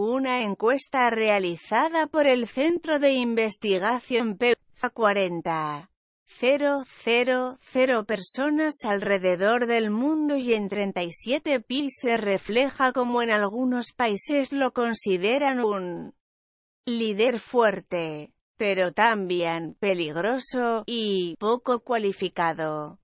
Una encuesta realizada por el Centro de Investigación PEUSA 40.000 personas alrededor del mundo y en 37 países se refleja como en algunos países lo consideran un líder fuerte, pero también peligroso y poco cualificado.